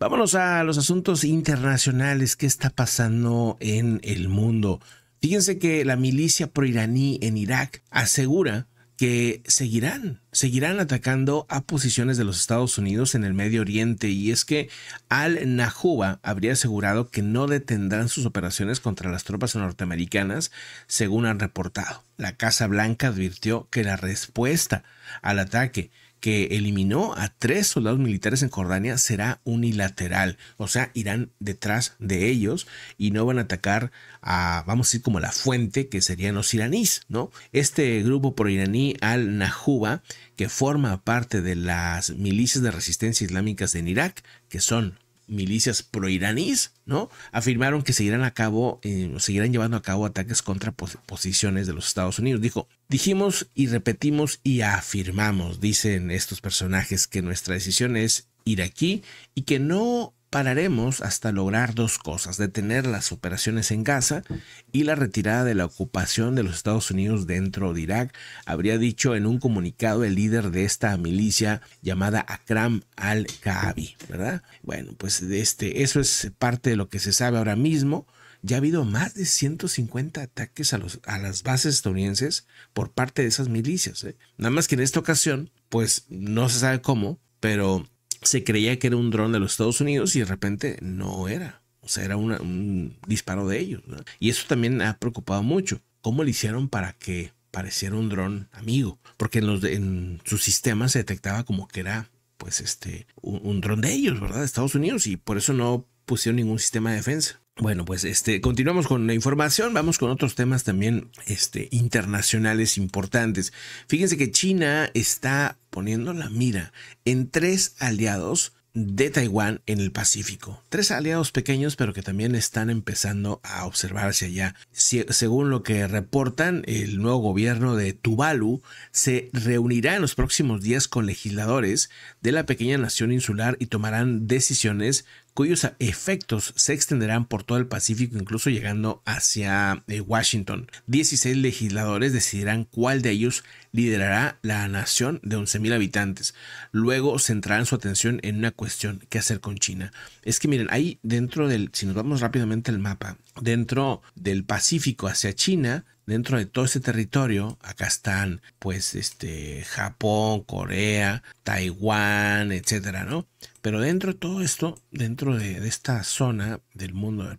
Vámonos a los asuntos internacionales. ¿Qué está pasando en el mundo? Fíjense que la milicia proiraní en Irak asegura que seguirán, seguirán atacando a posiciones de los Estados Unidos en el Medio Oriente y es que al nahuba habría asegurado que no detendrán sus operaciones contra las tropas norteamericanas, según han reportado. La Casa Blanca advirtió que la respuesta al ataque que eliminó a tres soldados militares en Jordania será unilateral, o sea, irán detrás de ellos y no van a atacar a, vamos a decir, como la fuente que serían los iraníes, ¿no? Este grupo proiraní al nahuba que forma parte de las milicias de resistencia islámicas en Irak, que son milicias proiraníes, ¿no? Afirmaron que seguirán a cabo, eh, seguirán llevando a cabo ataques contra posiciones de los Estados Unidos. Dijo, dijimos y repetimos y afirmamos, dicen estos personajes, que nuestra decisión es ir aquí y que no pararemos hasta lograr dos cosas, detener las operaciones en Gaza y la retirada de la ocupación de los Estados Unidos dentro de Irak, habría dicho en un comunicado el líder de esta milicia llamada Akram al kaabi ¿verdad? Bueno, pues este, eso es parte de lo que se sabe ahora mismo. Ya ha habido más de 150 ataques a, los, a las bases estadounidenses por parte de esas milicias. ¿eh? Nada más que en esta ocasión, pues no se sabe cómo, pero se creía que era un dron de los Estados Unidos y de repente no era. O sea, era un disparo de ellos. Y eso también ha preocupado mucho. ¿Cómo le hicieron para que pareciera un dron amigo? Porque en, los en su sistema se detectaba como que era, pues, este, un dron de ellos, ¿verdad? De Estados Unidos. Y por eso no pusieron ningún sistema de defensa. Bueno, pues este, continuamos con la información, vamos con otros temas también este, internacionales importantes. Fíjense que China está poniendo la mira en tres aliados de Taiwán en el Pacífico. Tres aliados pequeños, pero que también están empezando a observarse allá. según lo que reportan, el nuevo gobierno de Tuvalu se reunirá en los próximos días con legisladores de la pequeña nación insular y tomarán decisiones cuyos efectos se extenderán por todo el Pacífico, incluso llegando hacia eh, Washington. 16 legisladores decidirán cuál de ellos liderará la nación de 11.000 habitantes. Luego centrarán su atención en una cuestión, qué hacer con China. Es que miren, ahí dentro del, si nos vamos rápidamente al mapa, dentro del Pacífico hacia China, dentro de todo ese territorio, acá están pues este Japón, Corea, Taiwán, etcétera, ¿no? Pero dentro de todo esto, dentro de, esta zona del mundo del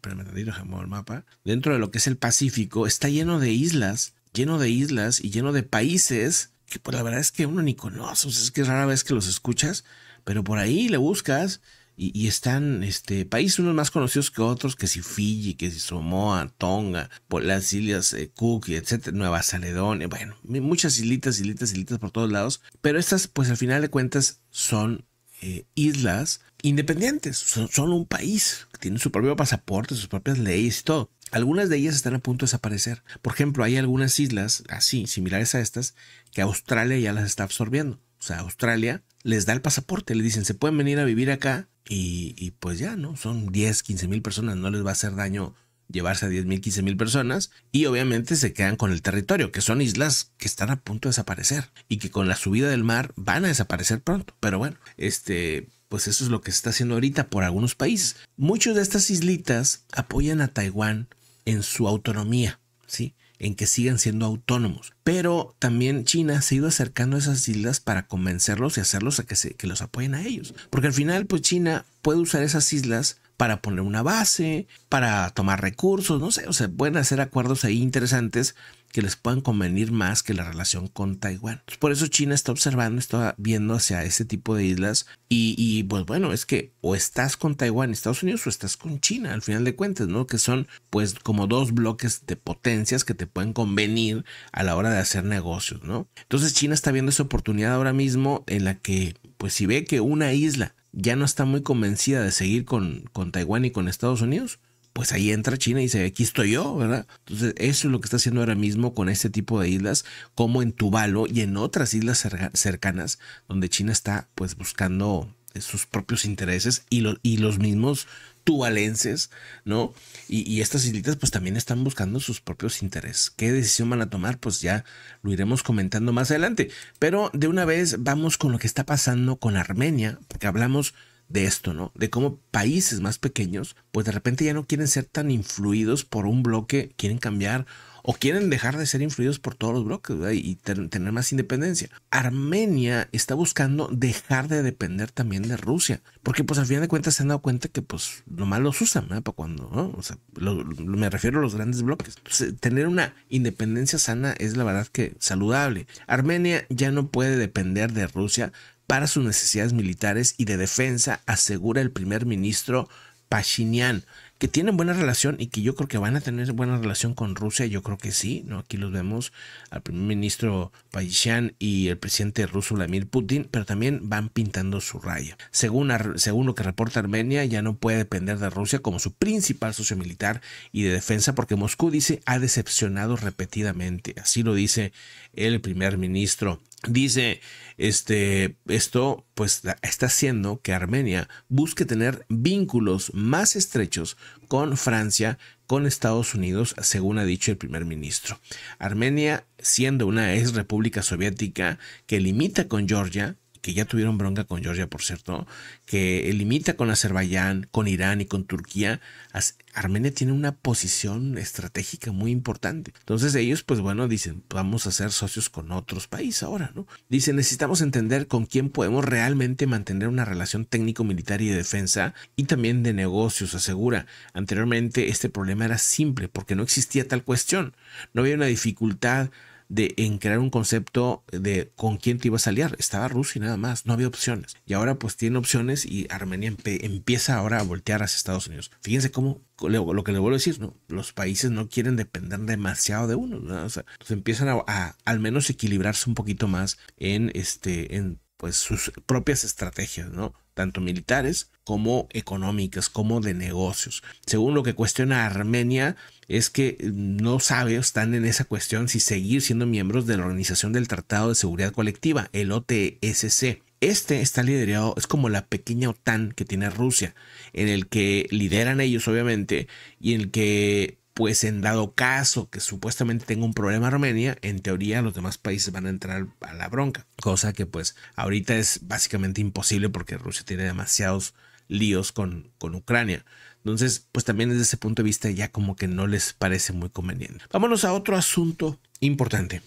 el mapa, dentro de lo que es el Pacífico, está lleno de islas, lleno de islas y lleno de países que pues la verdad es que uno ni conoce, o que es que rara vez que los escuchas, pero por ahí le buscas y, están este, países unos más conocidos que otros, que si Fiji, que si Samoa, Tonga, las islas eh, etcétera, Nueva Caledonia, bueno, muchas islitas, islitas, islitas por todos lados, pero estas pues al final de cuentas son eh, islas independientes, son, un país, que tienen su propio pasaporte, sus propias leyes y todo. Algunas de ellas están a punto de desaparecer. Por ejemplo, hay algunas islas así, similares a estas, que Australia ya las está absorbiendo. O sea, Australia les da el pasaporte, le dicen, se pueden venir a vivir acá y, pues ya, ¿no? Son 10, 15 mil personas, no les va a hacer daño llevarse a 10 mil, 15 mil personas y obviamente se quedan con el territorio, que son islas que están a punto de desaparecer y que con la subida del mar van a desaparecer pronto. Pero bueno, este, pues eso es lo que se está haciendo ahorita por algunos países. Muchos de estas islitas apoyan a Taiwán en su autonomía, ¿sí? en que sigan siendo autónomos. Pero también China se ha ido acercando a esas islas para convencerlos y hacerlos a que, se, que los apoyen a ellos. Porque al final, pues China puede usar esas islas para poner una base, para tomar recursos, no sé, o sea, pueden hacer acuerdos ahí interesantes que les puedan convenir más que la relación con Taiwán. Pues, por eso China está observando, está viendo hacia ese tipo de islas y, y, pues bueno, es que o estás con Taiwán, Estados Unidos, o estás con China, al final de cuentas, ¿no? Que son pues como dos bloques de potencias que te pueden convenir a la hora de hacer negocios, ¿no? Entonces China está viendo esa oportunidad ahora mismo en la que pues si ve que una isla ya no está muy convencida de seguir con, con Taiwán y con Estados Unidos, pues ahí entra China y dice, aquí estoy yo, ¿verdad? Entonces, eso es lo que está haciendo ahora mismo con este tipo de islas, como en Tuvalu y en otras islas cercanas, donde China está pues buscando eh, sus propios intereses y, y los mismos tuvalenses, ¿no? Y, y, estas islitas pues también están buscando sus propios intereses. ¿Qué decisión van a tomar? Pues ya lo iremos comentando más adelante. Pero de una vez vamos con lo que está pasando con Armenia, porque hablamos de esto, ¿no? De cómo países más pequeños, pues de repente ya no quieren ser tan influidos por un bloque, quieren cambiar o quieren dejar de ser influidos por todos los bloques y tener más independencia. Armenia está buscando dejar de depender también de Rusia, porque pues al final de cuentas se han dado cuenta que pues nomás los usan, Para cuando, ¿no? O sea, me refiero a los grandes bloques. tener una independencia sana es la verdad que saludable. Armenia ya no puede depender de Rusia, para sus necesidades militares y de defensa, asegura el primer ministro Pashinyan que tienen buena relación y que yo creo que van a tener buena relación con Rusia, yo creo que sí, ¿no? Aquí los vemos al primer ministro Paishan y el presidente ruso Vladimir Putin, pero también van pintando su raya. Según, según lo que reporta Armenia, ya no puede depender de Rusia como su principal socio militar y de defensa porque Moscú dice ha decepcionado repetidamente, así lo dice el primer ministro dice este esto pues está haciendo que Armenia busque tener vínculos más estrechos con Francia, con Estados Unidos, según ha dicho el primer ministro. Armenia, siendo una ex república soviética que limita con Georgia, que ya tuvieron bronca con Georgia, por cierto, que limita con Azerbaiyán, con Irán y con Turquía, Armenia tiene una posición estratégica muy importante. Entonces ellos, pues bueno, dicen, vamos a ser socios con otros países ahora, ¿no? Dicen, necesitamos entender con quién podemos realmente mantener una relación técnico-militar y de defensa y también de negocios, asegura. Anteriormente este problema era simple porque no existía tal cuestión. No había una dificultad de en crear un concepto de con quién te ibas a aliar. Estaba Rusia y nada más, no había opciones. Y ahora pues tiene opciones y Armenia empieza ahora a voltear hacia Estados Unidos. Fíjense cómo lo que le vuelvo a decir, Los países no quieren depender demasiado de uno, empiezan a, a, al menos equilibrarse un poquito más en este en pues sus propias estrategias, ¿no? Tanto militares como económicas, como de negocios. Según lo que cuestiona Armenia, es que no sabe, están en esa cuestión si seguir siendo miembros de la Organización del Tratado de Seguridad Colectiva, el OTSC. Este está liderado, es como la pequeña OTAN que tiene Rusia, en el que lideran ellos obviamente y en el que pues en dado caso que supuestamente tenga un problema Armenia, en teoría los demás países van a entrar a la bronca, cosa que pues ahorita es básicamente imposible porque Rusia tiene demasiados líos con, con Ucrania. Entonces, pues también desde ese punto de vista ya como que no les parece muy conveniente. Vámonos a otro asunto importante.